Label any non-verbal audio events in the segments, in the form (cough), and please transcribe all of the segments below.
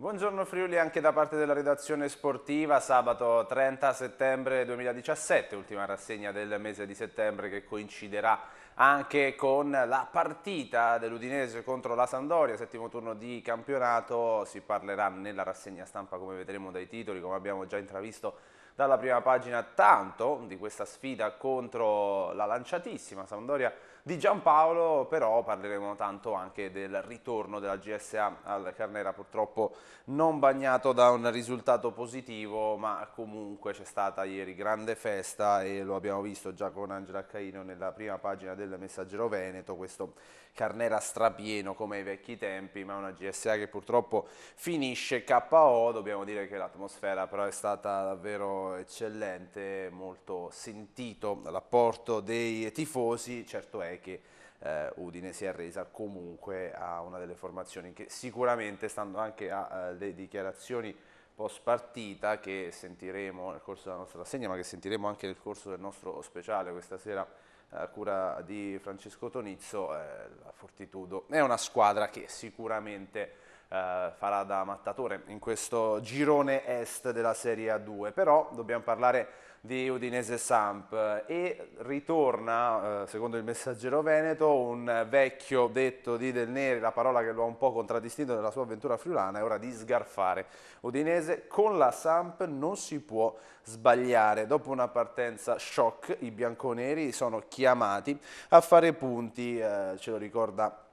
Buongiorno Friuli anche da parte della redazione sportiva, sabato 30 settembre 2017, ultima rassegna del mese di settembre che coinciderà anche con la partita dell'Udinese contro la Sandoria, settimo turno di campionato, si parlerà nella rassegna stampa come vedremo dai titoli, come abbiamo già intravisto dalla prima pagina, tanto di questa sfida contro la lanciatissima Sandoria di Giampaolo però parleremo tanto anche del ritorno della GSA al Carnera, purtroppo non bagnato da un risultato positivo, ma comunque c'è stata ieri grande festa e lo abbiamo visto già con Angela Caino nella prima pagina del Messaggero Veneto, questo Carnera strapieno come ai vecchi tempi, ma una GSA che purtroppo finisce KO, dobbiamo dire che l'atmosfera però è stata davvero eccellente, molto sentito l'apporto dei tifosi, certo è che eh, Udine si è resa comunque a una delle formazioni che sicuramente, stando anche alle eh, dichiarazioni post partita che sentiremo nel corso della nostra rassegna, ma che sentiremo anche nel corso del nostro speciale questa sera, a cura di Francesco Tonizzo, eh, la Fortitudo è una squadra che sicuramente eh, farà da mattatore in questo girone est della Serie A2, però dobbiamo parlare di Udinese Samp e ritorna, eh, secondo il messaggero Veneto, un vecchio detto di Del Neri, la parola che lo ha un po' contraddistinto nella sua avventura friulana, è ora di sgarfare. Udinese con la Samp non si può sbagliare. Dopo una partenza shock, i bianconeri sono chiamati a fare punti, eh, ce lo ricorda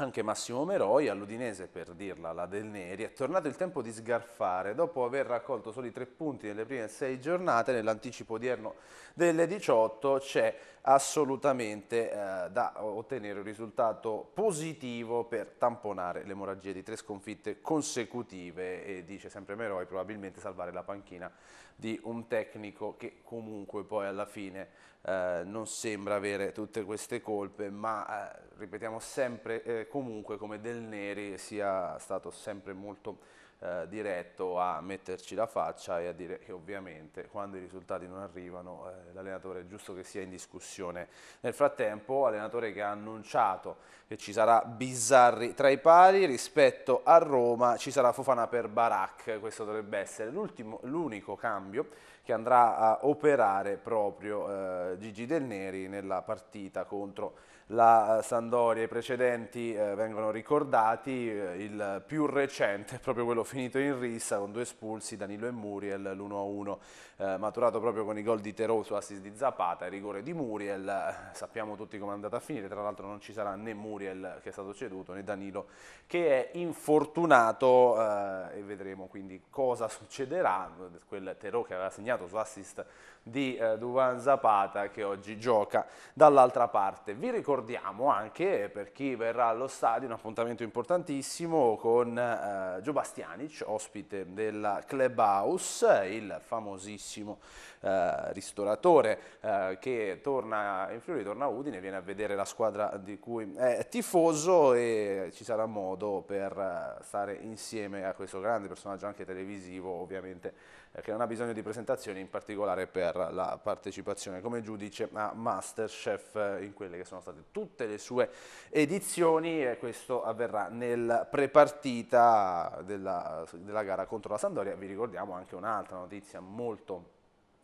anche Massimo Meroi all'Udinese, per dirla la del Neri, è tornato il tempo di sgarfare dopo aver raccolto soli tre punti nelle prime sei giornate, nell'anticipo odierno delle 18 c'è assolutamente eh, da ottenere un risultato positivo per tamponare l'emorragia di tre sconfitte consecutive e dice sempre Meroi probabilmente salvare la panchina di un tecnico che comunque poi alla fine eh, non sembra avere tutte queste colpe, ma eh, ripetiamo sempre eh, comunque come Del Neri sia stato sempre molto eh, diretto a metterci la faccia e a dire che ovviamente quando i risultati non arrivano eh, l'allenatore è giusto che sia in discussione. Nel frattempo allenatore che ha annunciato che ci sarà Bizzarri tra i pari rispetto a Roma ci sarà Fofana per Barak, questo dovrebbe essere l'unico cambio che andrà a operare proprio eh, Gigi Del Neri nella partita contro la Sandoria, i precedenti eh, vengono ricordati, eh, il più recente è proprio quello finito in rissa con due espulsi, Danilo e Muriel, l'1-1 eh, maturato proprio con i gol di Terò su assist di Zapata e rigore di Muriel, eh, sappiamo tutti come è andata a finire, tra l'altro non ci sarà né Muriel che è stato ceduto né Danilo che è infortunato eh, e vedremo quindi cosa succederà, quel Terò che aveva segnato su assist di eh, Duvan Zapata che oggi gioca dall'altra parte. Vi ricordiamo anche per chi verrà allo stadio un appuntamento importantissimo con eh, Gio Bastianic, ospite della Clubhouse, il famosissimo eh, ristoratore eh, che torna in Friuli, torna a Udine, viene a vedere la squadra di cui è tifoso e ci sarà modo per eh, stare insieme a questo grande personaggio anche televisivo ovviamente eh, che non ha bisogno di presentazioni, in particolare per la partecipazione come giudice a Masterchef eh, in quelle che sono state tutte le sue edizioni e questo avverrà nel prepartita della, della gara contro la Sandoria. Vi ricordiamo anche un'altra notizia molto importante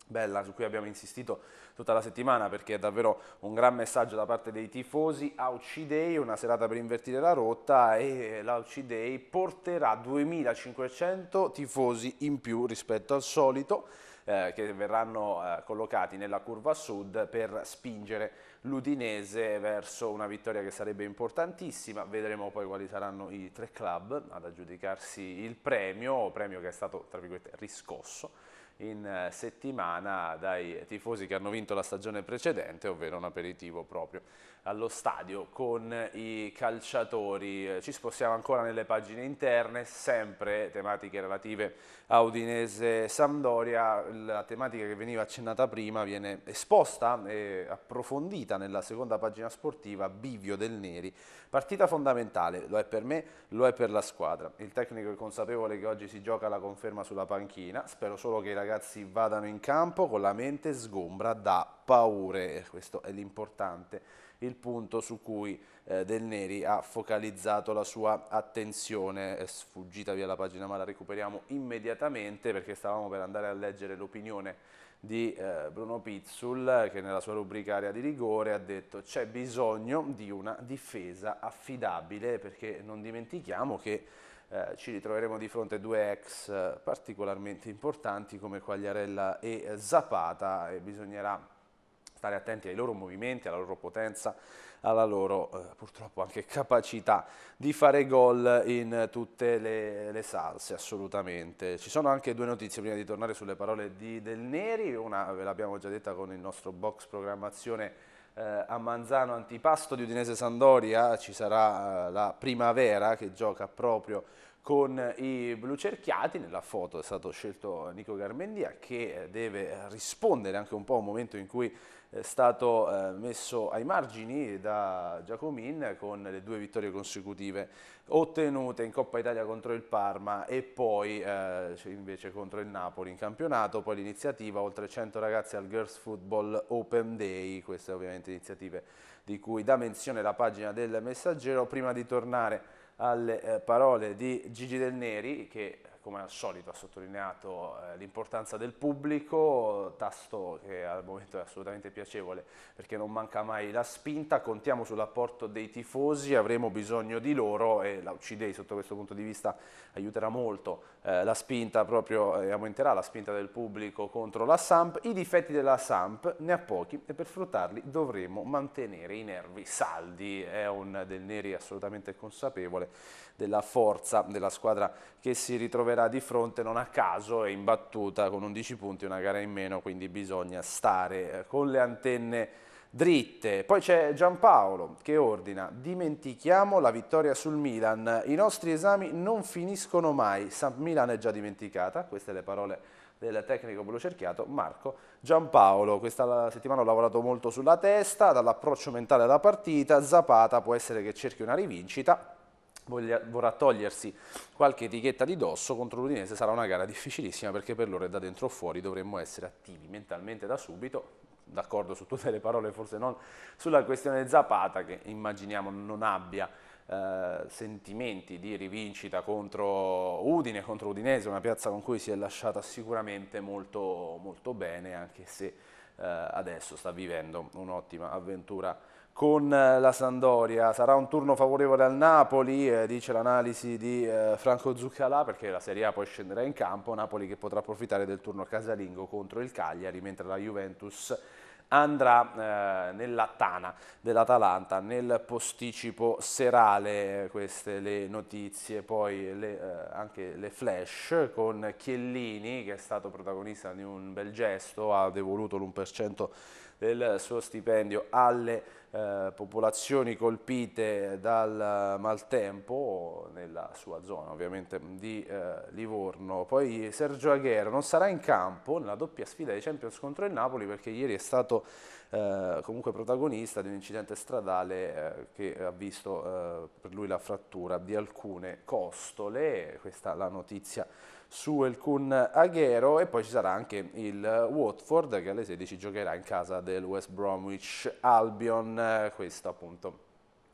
bella su cui abbiamo insistito tutta la settimana perché è davvero un gran messaggio da parte dei tifosi Auci Day, una serata per invertire la rotta e l'Auci Day porterà 2500 tifosi in più rispetto al solito eh, che verranno eh, collocati nella curva sud per spingere l'Udinese verso una vittoria che sarebbe importantissima, vedremo poi quali saranno i tre club ad aggiudicarsi il premio, premio che è stato tra virgolette riscosso in eh, settimana dai tifosi che hanno vinto la stagione precedente, ovvero un aperitivo proprio allo stadio con i calciatori. Ci spostiamo ancora nelle pagine interne, sempre tematiche relative a Udinese-Sampdoria. La tematica che veniva accennata prima viene esposta e approfondita nella seconda pagina sportiva, Bivio del Neri. Partita fondamentale, lo è per me, lo è per la squadra. Il tecnico è consapevole che oggi si gioca la conferma sulla panchina, spero solo che i ragazzi vadano in campo con la mente sgombra da paure, questo è l'importante il punto su cui eh, Del Neri ha focalizzato la sua attenzione, è sfuggita via la pagina ma la recuperiamo immediatamente perché stavamo per andare a leggere l'opinione di eh, Bruno Pizzul che nella sua rubrica area di rigore ha detto c'è bisogno di una difesa affidabile perché non dimentichiamo che eh, ci ritroveremo di fronte a due ex eh, particolarmente importanti come Quagliarella e Zapata e bisognerà stare attenti ai loro movimenti, alla loro potenza, alla loro eh, purtroppo anche (laughs) capacità di fare gol in tutte le, le, salse, assolutamente. Ci sono anche due notizie prima di tornare sulle parole di Del Neri, una ve l'abbiamo già detta con il nostro box programmazione eh, a Manzano antipasto di Udinese Sandoria ci sarà eh, la primavera che gioca proprio con i blucerchiati, nella foto è stato scelto Nico Garmendia che deve rispondere anche un po' a un momento in cui è stato eh, messo ai margini da Giacomin con le due vittorie consecutive ottenute in Coppa Italia contro il Parma e poi eh, invece contro il Napoli in campionato, poi l'iniziativa oltre 100 ragazzi al Girls Football Open Day, queste ovviamente iniziative di cui dà menzione la pagina del messaggero, prima di tornare alle eh, parole di Gigi Del Neri che come al solito ha sottolineato eh, l'importanza del pubblico, tasto che al momento è assolutamente piacevole perché non manca mai la spinta, contiamo sull'apporto dei tifosi, avremo bisogno di loro e la UCDEI sotto questo punto di vista aiuterà molto eh, la spinta proprio, eh, aumenterà la spinta del pubblico contro la Samp, i difetti della Samp ne ha pochi e per sfruttarli dovremo mantenere i nervi saldi, è un del Neri assolutamente consapevole della forza della squadra che si ritroverà di fronte non a caso è imbattuta con 11 punti, una gara in meno, quindi bisogna stare eh, con le antenne dritte. Poi c'è Giampaolo che ordina, dimentichiamo la vittoria sul Milan, i nostri esami non finiscono mai, San Milan è già dimenticata, queste le parole del tecnico blu cerchiato Marco Giampaolo. Questa settimana ho lavorato molto sulla testa, dall'approccio mentale alla partita, Zapata può essere che cerchi una rivincita, voglia, vorrà togliersi qualche etichetta di dosso contro l'Udinese sarà una gara difficilissima perché per loro è da dentro o fuori dovremmo essere attivi mentalmente da subito d'accordo su tutte le parole forse non sulla questione Zapata che immaginiamo non abbia eh, sentimenti di rivincita contro Udine, contro Udinese, una piazza con cui si è lasciata sicuramente molto, molto bene anche se eh, adesso sta vivendo un'ottima avventura con eh, la Sandoria. Sarà un turno favorevole al Napoli, eh, dice l'analisi di eh, Franco Zuccalà, perché la Serie A poi scenderà in campo. Napoli che potrà approfittare del turno casalingo contro il Cagliari, mentre la Juventus andrà eh, nella tana dell'Atalanta nel posticipo serale queste le notizie poi le, eh, anche le flash con Chiellini che è stato protagonista di un bel gesto ha devoluto l'1% del suo stipendio alle eh, popolazioni colpite dal maltempo nella sua zona ovviamente di eh, Livorno. Poi Sergio Aguero non sarà in campo nella doppia sfida dei Champions contro il Napoli perché ieri è stato eh, comunque protagonista di un incidente stradale eh, che ha visto eh, per lui la frattura di alcune costole, questa è la notizia su El Kun Aguero e poi ci sarà anche il Watford che alle 16 giocherà in casa del West Bromwich Albion, questo appunto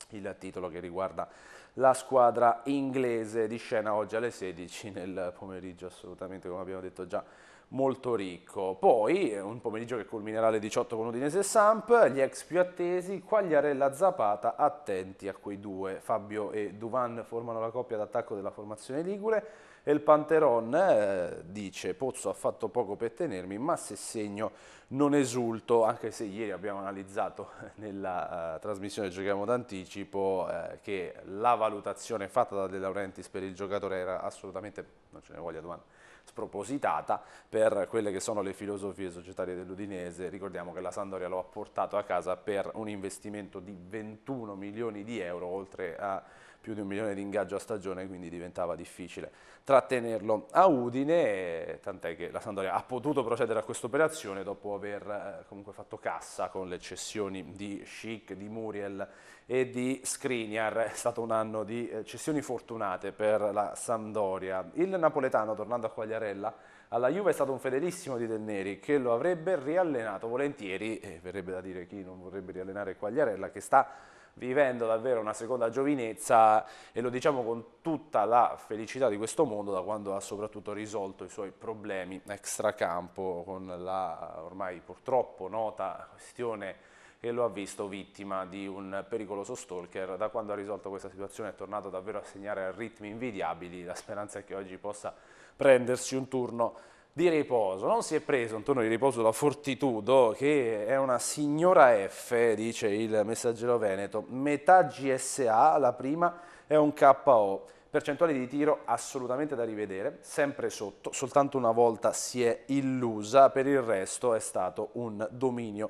il titolo che riguarda la squadra inglese di scena oggi alle 16 nel pomeriggio assolutamente come abbiamo detto già molto ricco. Poi un pomeriggio che culminerà alle 18 con Udinese Samp, gli ex più attesi, Quagliarella Zapata, attenti a quei due. Fabio e Duvan formano la coppia d'attacco della formazione Ligure. E il Panteron eh, dice Pozzo ha fatto poco per tenermi, ma se segno non esulto, anche se ieri abbiamo analizzato (laughs) nella eh, trasmissione Giochiamo d'anticipo eh, che la valutazione fatta da De Laurentiis per il giocatore era assolutamente, non ce ne voglia domanda, spropositata per quelle che sono le filosofie societarie dell'Udinese. Ricordiamo che la Sandoria lo ha portato a casa per un investimento di 21 milioni di euro, oltre a più di un milione di ingaggio a stagione, quindi diventava difficile trattenerlo a Udine, tant'è che la Sandoria ha potuto procedere a questa operazione dopo aver eh, comunque fatto cassa con le cessioni di Schick, di Muriel e di Skriniar. È stato un anno di eh, cessioni fortunate per la Sandoria. Il napoletano, tornando a Quagliarella, alla Juve è stato un fedelissimo di Del Neri che lo avrebbe riallenato volentieri, e verrebbe da dire chi non vorrebbe riallenare Quagliarella, che sta vivendo davvero una seconda giovinezza e lo diciamo con tutta la felicità di questo mondo da quando ha soprattutto risolto i suoi problemi extracampo con la ormai purtroppo nota questione che lo ha visto vittima di un pericoloso stalker. Da quando ha risolto questa situazione è tornato davvero a segnare a ritmi invidiabili, la speranza è che oggi possa prendersi un turno di riposo, non si è preso un turno di riposo da Fortitudo che è una signora F, dice il messaggero veneto, metà GSA la prima è un KO, percentuale di tiro assolutamente da rivedere, sempre sotto, soltanto una volta si è illusa, per il resto è stato un dominio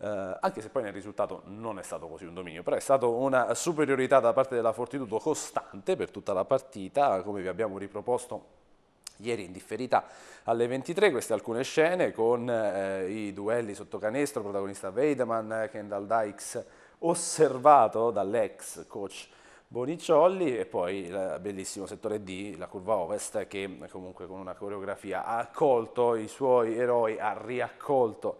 eh, anche se poi nel risultato non è stato così un dominio, però è stata una superiorità da parte della Fortitudo costante per tutta la partita, come vi abbiamo riproposto ieri in differita alle 23, queste alcune scene con eh, i duelli sotto canestro, protagonista Weideman, eh, Kendall Dykes osservato dall'ex coach Bonicciolli e poi il bellissimo settore D, la curva ovest, che comunque con una coreografia ha accolto i suoi eroi, ha riaccolto,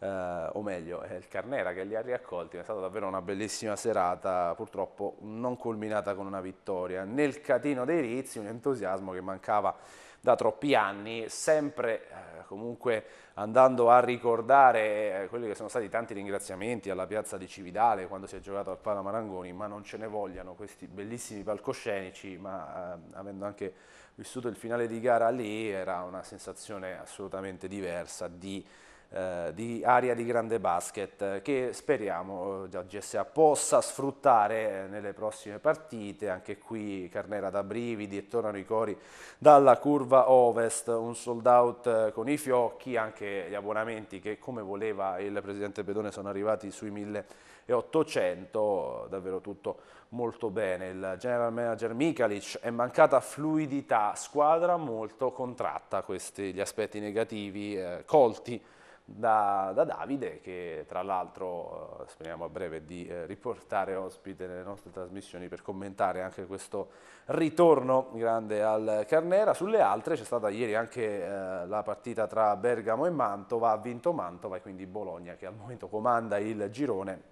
eh, o meglio è il Carnera che li ha riaccolti, è stata davvero una bellissima serata, purtroppo non culminata con una vittoria. Nel catino dei Rizzi un entusiasmo che mancava da troppi anni, sempre eh, comunque andando a ricordare eh, quelli che sono stati tanti ringraziamenti alla piazza di Cividale quando si è giocato al Pala Marangoni, ma non ce ne vogliano questi bellissimi palcoscenici, ma eh, avendo anche vissuto il finale di gara lì era una sensazione assolutamente diversa di eh, di area di grande basket eh, che speriamo eh, già GSA possa sfruttare nelle prossime partite, anche qui Carnera da brividi e tornano i cori dalla curva ovest, un sold out con i fiocchi, anche gli abbonamenti che come voleva il presidente Pedone sono arrivati sui 1800, davvero tutto molto bene, il general manager Mikalic è mancata fluidità, squadra molto contratta, questi gli aspetti negativi eh, colti da, da Davide che tra l'altro eh, speriamo a breve di eh, riportare ospite nelle nostre trasmissioni per commentare anche questo ritorno grande al Carnera. Sulle altre c'è stata ieri anche eh, la partita tra Bergamo e Mantova, ha vinto Mantova e quindi Bologna che al momento comanda il girone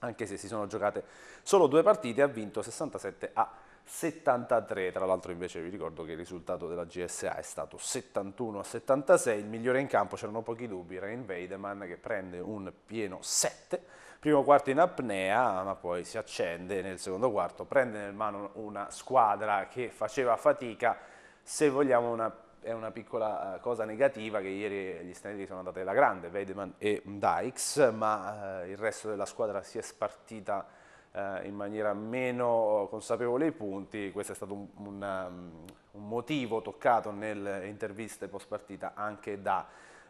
anche se si sono giocate solo due partite, ha vinto 67 a 73, tra l'altro invece vi ricordo che il risultato della GSA è stato 71 a 76, il migliore in campo, c'erano pochi dubbi, Rain Weideman che prende un pieno 7, primo quarto in apnea ma poi si accende nel secondo quarto, prende nel mano una squadra che faceva fatica, se vogliamo una, è una piccola eh, cosa negativa che ieri gli stranieri sono andati alla grande, Weideman e Dykes, ma eh, il resto della squadra si è spartita eh, in maniera meno eh, consapevole i punti, questo è stato un, un, mm, un motivo toccato nelle interviste post partita anche da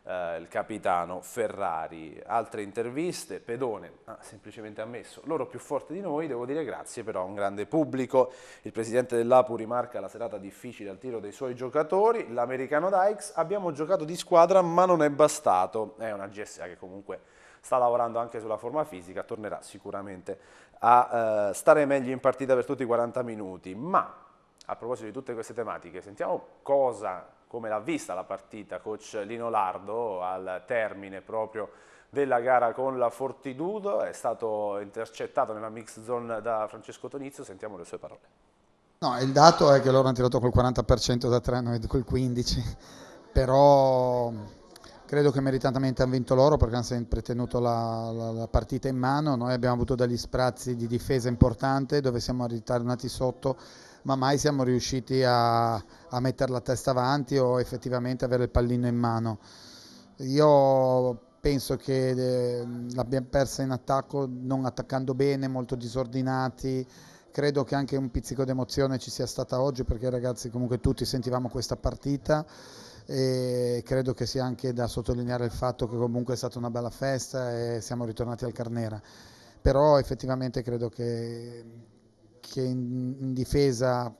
Uh, il capitano Ferrari, altre interviste, Pedone ha ah, semplicemente ammesso loro più forti di noi, devo dire grazie però a un grande pubblico, il presidente dell'Apu rimarca la serata difficile al tiro dei suoi giocatori, l'americano Dykes, abbiamo giocato di squadra ma non è bastato, è una GSA che comunque sta lavorando anche sulla forma fisica, tornerà sicuramente a eh, stare meglio in partita per tutti i 40 minuti, ma a proposito di tutte queste tematiche, sentiamo cosa, come l'ha vista la partita coach Lino Lardo al termine proprio della gara con la Fortitudo, è stato intercettato nella mix zone da Francesco Tonizio, sentiamo le sue parole. No, il dato è che loro hanno tirato col 40% da 3, noi col 15%, però Credo che meritatamente hanno vinto loro perché hanno sempre tenuto la, la, la, partita in mano. Noi abbiamo avuto degli sprazzi di difesa importante dove siamo ritornati sotto, ma mai siamo riusciti a, a mettere la testa avanti o effettivamente avere il pallino in mano. Io penso che eh, l'abbiamo persa in attacco non attaccando bene, molto disordinati. Credo che anche un pizzico d'emozione ci sia stata oggi perché ragazzi comunque tutti sentivamo questa partita e credo che sia anche da sottolineare il fatto che comunque è stata una bella festa e siamo ritornati al Carnera, però effettivamente credo che, che in, in difesa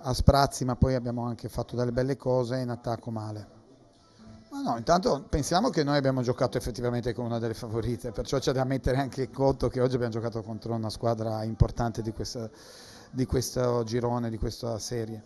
a sprazzi ma poi abbiamo anche fatto delle belle cose in attacco male. Ma no, intanto pensiamo che noi abbiamo giocato effettivamente con una delle favorite, perciò c'è da mettere anche in conto che oggi abbiamo giocato contro una squadra importante di, questa, di questo girone, di questa serie.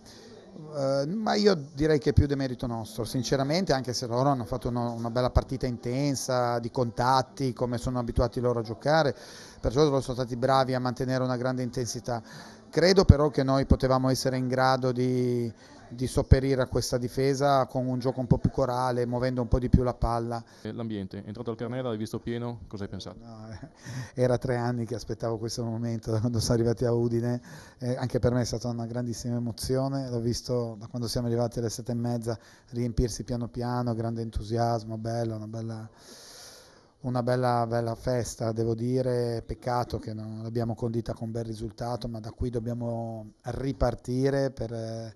Ehm, ma io direi che è più demerito nostro, sinceramente, anche se loro hanno fatto uno, una bella partita intensa di contatti, come sono abituati loro a giocare, perciò loro sono stati bravi a mantenere una grande intensità. Credo però che noi potevamo essere in grado di di sopperire a questa difesa con un gioco un po' più corale, muovendo un po' di più la palla. Eh, l'ambiente, è entrato al Carnera, l'hai visto pieno, cosa hai pensato? No, eh, era tre anni che aspettavo questo momento, da quando sono arrivati a Udine, eh, anche per me è stata una grandissima emozione, l'ho visto da quando siamo arrivati alle sette e mezza riempirsi piano piano, grande entusiasmo, bello, una bella una bella, bella, festa, devo dire, peccato che non l'abbiamo condita con bel risultato, ma da qui dobbiamo ripartire per eh,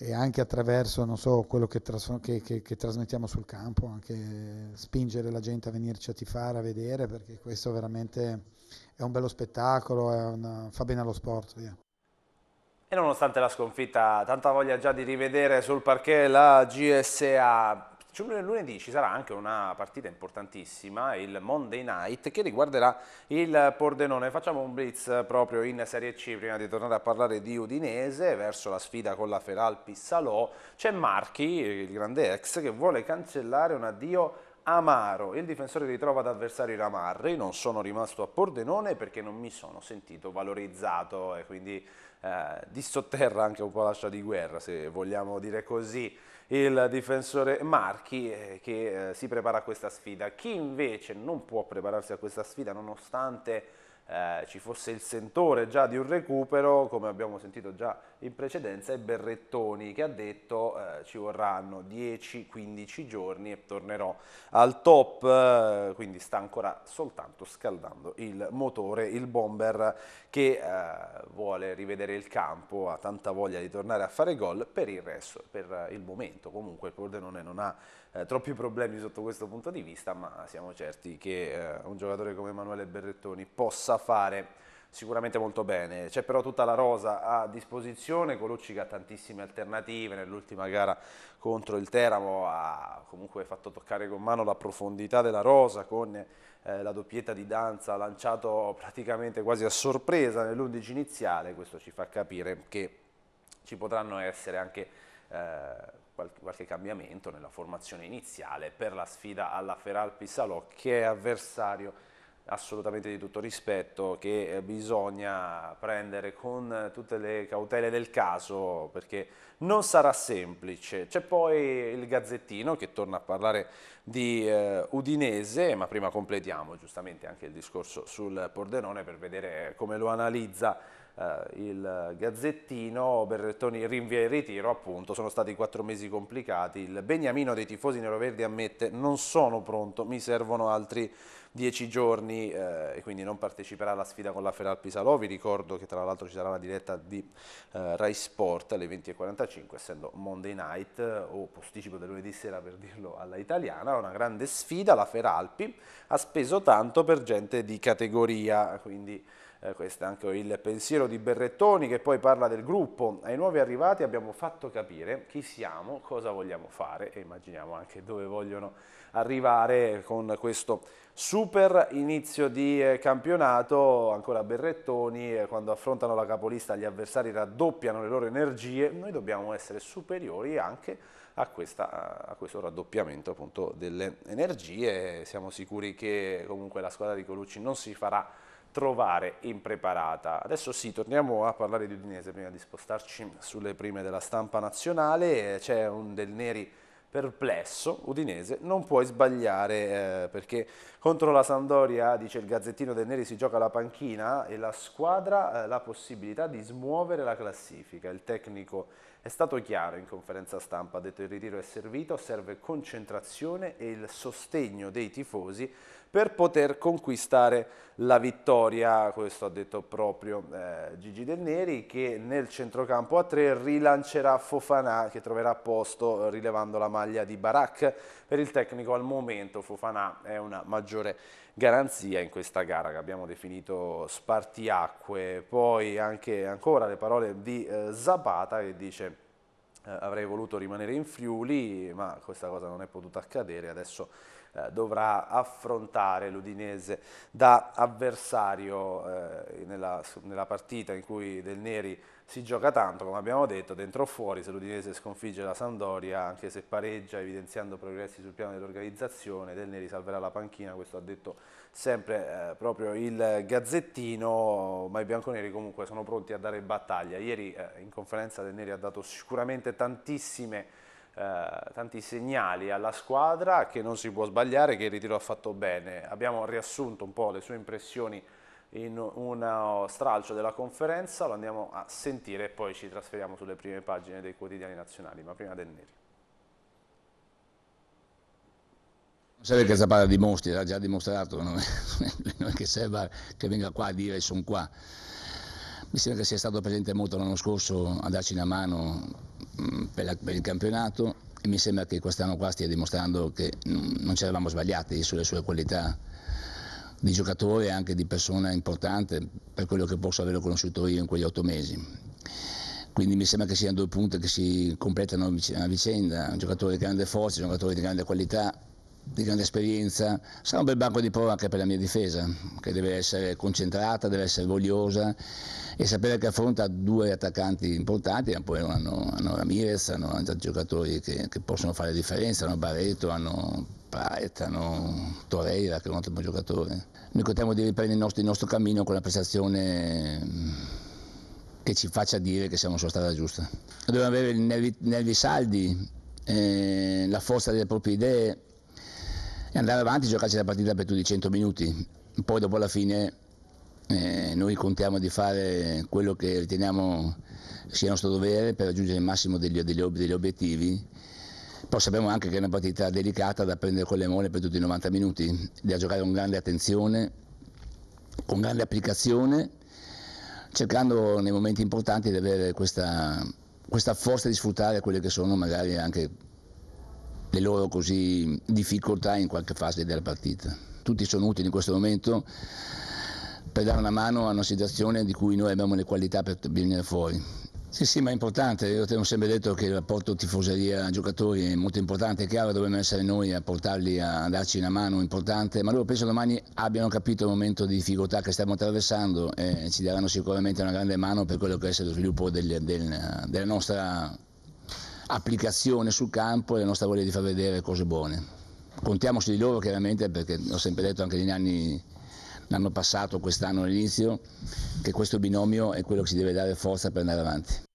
e anche attraverso so, quello che, che, che, che, trasmettiamo sul campo, anche spingere la gente a venirci a tifare, a vedere, perché questo veramente è un bello spettacolo, una, fa bene allo sport. Via. E nonostante la sconfitta, tanta voglia già di rivedere sul parquet la GSA. Lunedì ci sarà anche una partita importantissima, il Monday Night, che riguarderà il Pordenone. Facciamo un blitz proprio in Serie C prima di tornare a parlare di Udinese verso la sfida con la Feral Pissalò. C'è Marchi, il grande ex, che vuole cancellare un addio Amaro, il difensore ritrova ad avversari Ramarri, non sono rimasto a Pordenone perché non mi sono sentito valorizzato e quindi eh, di sotterra anche un po' l'ascia di guerra se vogliamo dire così il difensore Marchi eh, che eh, si prepara a questa sfida. Chi invece non può prepararsi a questa sfida nonostante eh, ci fosse il sentore già di un recupero, come abbiamo sentito già in precedenza, è Berrettoni che ha detto eh, ci vorranno 10-15 giorni e tornerò al top, eh, quindi sta ancora soltanto scaldando il motore, il bomber che eh, vuole rivedere il campo, ha tanta voglia di tornare a fare gol, per il resto, per il momento comunque il Pordenone non ha eh, troppi problemi sotto questo punto di vista, ma siamo certi che eh, un giocatore come Emanuele Berrettoni possa fare sicuramente molto bene. C'è però tutta la rosa a disposizione, Colucci che ha tantissime alternative, nell'ultima gara contro il Teramo ha comunque fatto toccare con mano la profondità della rosa con eh, la doppietta di danza lanciato praticamente quasi a sorpresa nell'11 iniziale, questo ci fa capire che ci potranno essere anche eh, qualche cambiamento nella formazione iniziale per la sfida alla Feralpi Salò che è avversario assolutamente di tutto rispetto che eh, bisogna prendere con tutte le cautele del caso perché non sarà semplice. C'è poi il Gazzettino che torna a parlare di eh, Udinese, ma prima completiamo giustamente anche il discorso sul Pordenone per vedere come lo analizza eh, il Gazzettino, Berrettoni rinvia il ritiro, appunto, sono stati quattro mesi complicati. Il Beniamino dei tifosi neroverdi ammette non sono pronto, mi servono altri dieci giorni eh, e quindi non parteciperà alla sfida con la Feral Pisalò. Vi ricordo che tra l'altro ci sarà la diretta di eh, Rai Sport alle 20.45, essendo Monday night eh, o posticipo del lunedì sera per dirlo alla italiana, una grande sfida. La Feralpi ha speso tanto per gente di categoria, quindi eh, questo è anche il pensiero di Berrettoni che poi parla del gruppo. Ai nuovi arrivati abbiamo fatto capire chi siamo, cosa vogliamo fare e immaginiamo anche dove vogliono arrivare con questo super inizio di eh, campionato. Ancora Berrettoni, eh, quando affrontano la capolista gli avversari raddoppiano le loro energie, noi dobbiamo essere superiori anche a, questa, a, questo raddoppiamento appunto delle energie. Siamo sicuri che comunque la squadra di Colucci non si farà trovare impreparata. Adesso sì, torniamo a parlare di Udinese prima di spostarci sulle prime della stampa nazionale, eh, c'è un Del Neri perplesso, Udinese, non puoi sbagliare eh, perché contro la Sandoria, dice il Gazzettino del Neri, si gioca la panchina e la squadra ha eh, la possibilità di smuovere la classifica. Il tecnico è stato chiaro in conferenza stampa, ha detto il ritiro è servito, serve concentrazione e il sostegno dei tifosi per poter conquistare la vittoria, questo ha detto proprio eh, Gigi Del Neri, che nel centrocampo a tre rilancerà Fofana che troverà posto rilevando la maglia di Barak. Per il tecnico al momento Fofana è una maggiore garanzia in questa gara che abbiamo definito spartiacque. Poi anche ancora le parole di eh, Zapata che dice eh, avrei voluto rimanere in Friuli, ma questa cosa non è potuta accadere, adesso eh, dovrà affrontare l'Udinese da avversario eh, nella, nella, partita in cui Del Neri si gioca tanto, come abbiamo detto, dentro o fuori, se l'Udinese sconfigge la Sandoria, anche se pareggia, evidenziando progressi sul piano dell'organizzazione, Del Neri salverà la panchina, questo ha detto sempre eh, proprio il Gazzettino, ma i bianconeri comunque sono pronti a dare battaglia. Ieri eh, in conferenza Del Neri ha dato sicuramente tantissime eh, tanti segnali alla squadra che non si può sbagliare, che il ritiro ha fatto bene. Abbiamo riassunto un po' le sue impressioni in uno oh, stralcio della conferenza, lo andiamo a sentire e poi ci trasferiamo sulle prime pagine dei quotidiani nazionali, ma prima del Neri. Non serve che Zapata dimostri, l'ha già dimostrato, non non è che serva che venga qua a dire sono qua. Mi sembra che sia stato presente molto l'anno scorso a darci una mano Mm, per, la, per il campionato e mi sembra che quest'anno qua stia dimostrando che non ci eravamo sbagliati sulle sue qualità di giocatore e anche di persona importante per quello che posso aver conosciuto io in quegli otto mesi. Quindi mi sembra che siano due punti che si completano a vicenda, un giocatore di grande forza, un giocatore di grande qualità di grande esperienza, sarà un bel banco di prova anche per la mia difesa, che deve essere concentrata, deve essere vogliosa e sapere che affronta due attaccanti importanti, poi hanno, hanno Ramirez, hanno altri giocatori che, che, possono fare la differenza, hanno Barreto, hanno Praet, hanno Torreira che è un ottimo giocatore. Noi contiamo di riprendere il nostro, il nostro cammino con una prestazione che ci faccia dire che siamo sulla strada giusta. Dobbiamo avere i nervi, nervi saldi, eh, la forza delle proprie idee e andare avanti e giocarci la partita per tutti i 100 minuti. Poi dopo la fine eh, noi contiamo di fare quello che riteniamo sia nostro dovere per raggiungere il massimo degli, degli, degli obiettivi. Poi sappiamo anche che è una partita delicata da prendere con le mole per tutti i 90 minuti, da giocare con grande attenzione, con grande applicazione, cercando nei momenti importanti di avere questa, questa forza di sfruttare quelle che sono magari anche le loro così, difficoltà in qualche fase della partita. Tutti sono utili in questo momento per dare una mano a una situazione di cui noi abbiamo le qualità per venire fuori. Sì, sì, ma è importante, io ti ho sempre detto che il rapporto tifoseria-giocatori è molto importante, è chiaro, dobbiamo essere noi a portarli a darci una mano importante, ma loro penso domani abbiano capito il momento di difficoltà che stiamo attraversando e ci daranno sicuramente una grande mano per quello che è lo sviluppo del, del, della nostra applicazione sul campo e la nostra voglia di far vedere cose buone. Contiamo su di loro chiaramente perché l'ho sempre detto anche negli anni l'anno passato, quest'anno all'inizio, che questo binomio è quello che ci deve dare forza per andare avanti.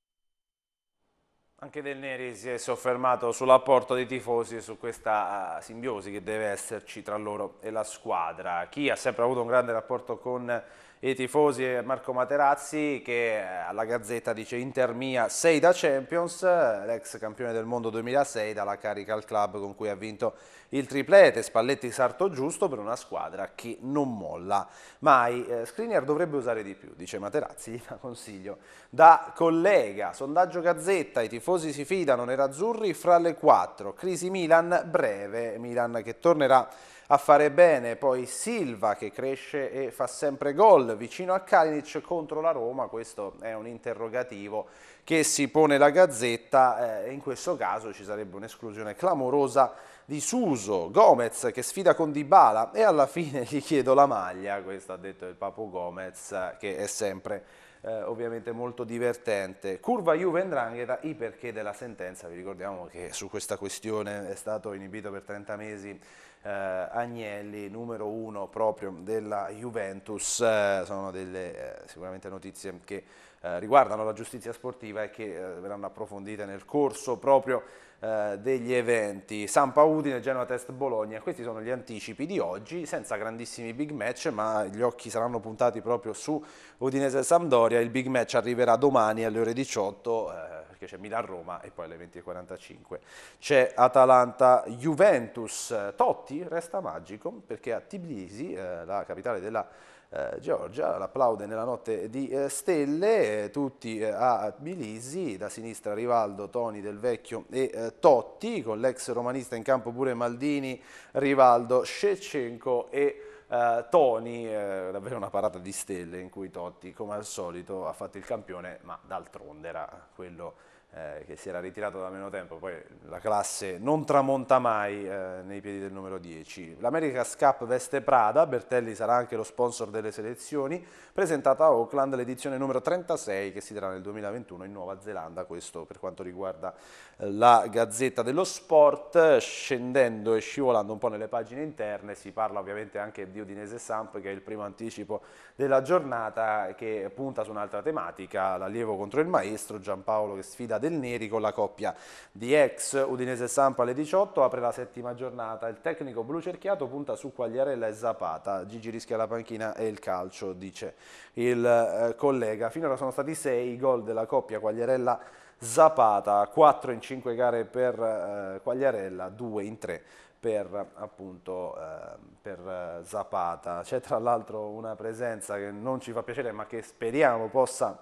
Anche Del Neri si è soffermato sull'apporto dei tifosi e su questa ah, simbiosi che deve esserci tra loro e la squadra. Chi ha sempre avuto un grande rapporto con i tifosi e Marco Materazzi che eh, alla Gazzetta dice Inter mia 6 da Champions, eh, l'ex campione del mondo 2006 dalla carica al club con cui ha vinto il triplete, Spalletti sarto giusto per una squadra che non molla mai. Eh, Screener dovrebbe usare di più, dice Materazzi, (laughs) la consiglio. Da collega, sondaggio Gazzetta, i tifosi si fidano, nerazzurri fra le 4, crisi Milan breve, Milan che tornerà a fare bene, poi Silva che cresce e fa sempre gol vicino a Kalinic contro la Roma, questo è un interrogativo che si pone la Gazzetta, eh, in questo caso ci sarebbe un'esclusione clamorosa di Suso, Gomez che sfida con Dybala e alla fine gli chiedo la maglia, questo ha detto il Papo Gomez che è sempre eh, ovviamente molto divertente. Curva Juve Ndrangheta, i perché della sentenza, vi ricordiamo che su questa questione è stato inibito per 30 mesi eh, Agnelli, numero uno proprio della Juventus, eh, sono delle eh, sicuramente notizie che eh, riguardano la giustizia sportiva e che eh, verranno approfondite nel corso proprio eh, degli eventi. Sampa Udine, Genoa Test Bologna, questi sono gli anticipi di oggi, senza grandissimi big match, ma gli occhi saranno puntati proprio su Udinese e Sampdoria, il big match arriverà domani alle ore 18, eh, perché c'è Milan-Roma e poi alle 20.45 c'è Atalanta-Juventus. Totti resta magico perché a Tbilisi, la capitale della eh, Georgia, l'applaude nella notte di eh, stelle, eh, tutti eh, a Bilisi, da sinistra Rivaldo, Toni Del Vecchio e eh, Totti, con l'ex romanista in campo pure Maldini, Rivaldo, Shevchenko e... Uh, Toni, eh, davvero una parata di stelle in cui Totti, come al solito, ha fatto il campione, ma d'altronde era quello eh, che si era ritirato da meno tempo, poi la classe non tramonta mai eh, nei piedi del numero 10. L'America's Cup veste Prada, Bertelli sarà anche lo sponsor delle selezioni, presentata a Auckland l'edizione numero 36 che si darà nel 2021 in Nuova Zelanda, questo per quanto riguarda eh, la Gazzetta dello Sport, scendendo e scivolando un po' nelle pagine interne, si parla ovviamente anche di Udinese Samp che è il primo anticipo della giornata che punta su un'altra tematica, l'allievo contro il maestro, Giampaolo che sfida del Neri con la coppia di ex Udinese Sampa alle 18, apre la settima giornata, il tecnico blu cerchiato punta su Quagliarella e Zapata, Gigi rischia la panchina e il calcio, dice il eh, collega. Finora sono stati 6 i gol della coppia Quagliarella Zapata, 4 in 5 gare per eh, Quagliarella, 2 in 3 per, appunto, eh, per eh, Zapata. C'è tra l'altro una presenza che non ci fa piacere ma che speriamo possa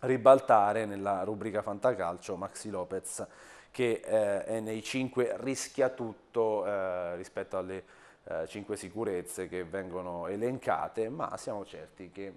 ribaltare nella rubrica Fantacalcio Maxi Lopez che eh, è nei 5 rischia tutto eh, rispetto alle eh, 5 sicurezze che vengono elencate, ma siamo certi che eh,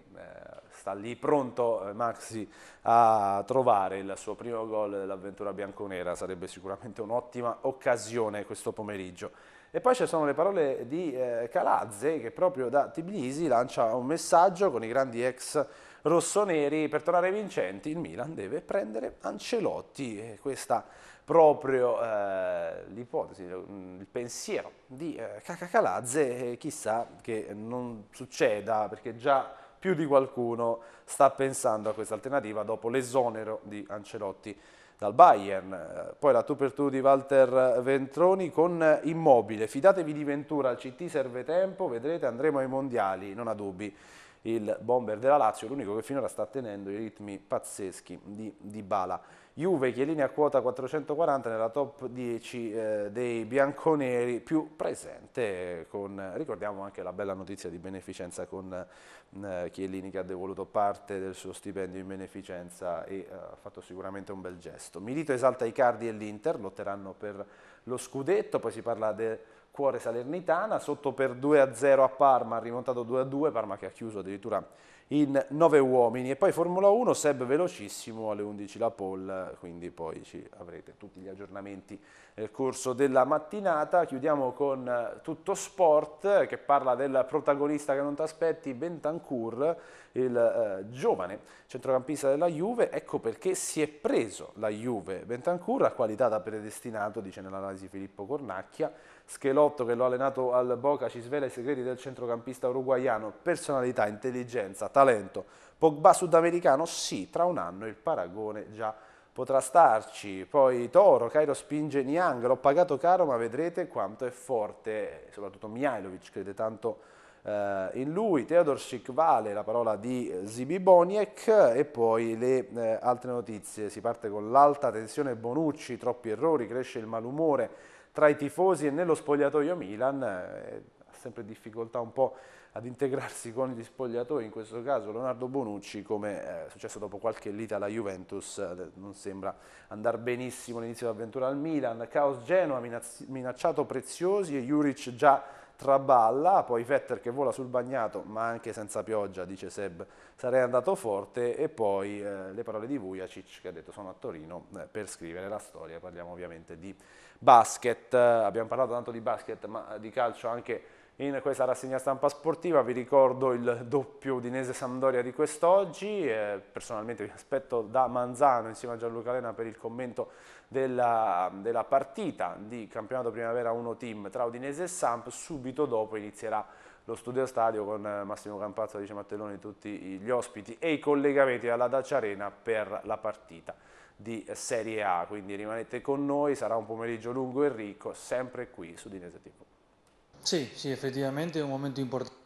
sta lì pronto eh, Maxi a trovare il suo primo gol dell'avventura bianconera, sarebbe sicuramente un'ottima occasione questo pomeriggio. E poi ci sono le parole di eh, Calazze che proprio da Tbilisi lancia un messaggio con i grandi ex rossoneri. Per tornare vincenti il Milan deve prendere Ancelotti, questa proprio eh, l'ipotesi, il pensiero di eh, Cacacalazze, chissà che non succeda perché già più di qualcuno sta pensando a questa alternativa dopo l'esonero di Ancelotti dal Bayern. Eh, poi la tu per tu di Walter Ventroni con eh, Immobile. Fidatevi di Ventura, al CT serve tempo, vedrete andremo ai mondiali, non ha dubbi il bomber della Lazio, l'unico che finora sta tenendo i ritmi pazzeschi di, di Bala. Juve Chiellini a quota 440 nella top 10 eh, dei bianconeri più presente, con, ricordiamo anche la bella notizia di beneficenza con eh, Chiellini che ha devoluto parte del suo stipendio in beneficenza e eh, ha eh, fatto sicuramente un bel gesto. Milito esalta i cardi e l'Inter, lotteranno per lo scudetto, poi si parla del Cuore Salernitana, sotto per 2-0 a Parma, rimontato 2-2, Parma che ha chiuso addirittura in 9 uomini e poi Formula 1, Seb velocissimo alle 11 la pole, quindi poi ci avrete tutti gli aggiornamenti nel corso della mattinata. Chiudiamo con eh, Tutto Sport che parla del protagonista che non ti aspetti, Bentancur, il eh, giovane centrocampista della Juve, ecco perché si è preso la Juve. Bentancur ha qualità da predestinato, dice nell'analisi Filippo Cornacchia, Schelotto che l'ho allenato al Boca ci svela i segreti del centrocampista uruguaiano, personalità, intelligenza, talento. Pogba sudamericano? Sì, tra un anno il paragone già potrà starci. Poi Toro, Cairo spinge Niang, l'ho pagato caro ma vedrete quanto è forte, soprattutto Mihailovic crede tanto eh, in lui. Teodor Teodorsic vale la parola di Zibiboniek e poi le eh, altre notizie. Si parte con l'alta tensione Bonucci, troppi errori, cresce il malumore tra i tifosi e nello spogliatoio Milan, eh, ha sempre difficoltà un po' ad integrarsi con gli spogliatoi, in questo caso Leonardo Bonucci, come eh, è successo dopo qualche lita alla Juventus, eh, non sembra andare benissimo l'inizio dell'avventura al Milan, Caos Genoa minacciato Preziosi e Juric già traballa, poi Vetter che vola sul bagnato, ma anche senza pioggia, dice Seb, sarei andato forte, e poi eh, le parole di Vujacic che ha detto sono a Torino eh, per scrivere la storia, parliamo ovviamente di basket, abbiamo parlato tanto di basket, ma di calcio anche in questa rassegna stampa sportiva. Vi ricordo il doppio Udinese-Sampdoria di quest'oggi, eh, personalmente vi aspetto da Manzano insieme a Gianluca Lena per il commento della, della partita di campionato primavera 1 team tra Udinese e Samp, subito dopo inizierà lo studio stadio con eh, Massimo Campazzo, Dice Mattelloni, tutti gli ospiti e i collegamenti alla Dacia Arena per la partita di Serie A, quindi rimanete con noi, sarà un pomeriggio lungo e ricco, sempre qui su Dinese TV. Sí, sí, efectivamente, un momento importante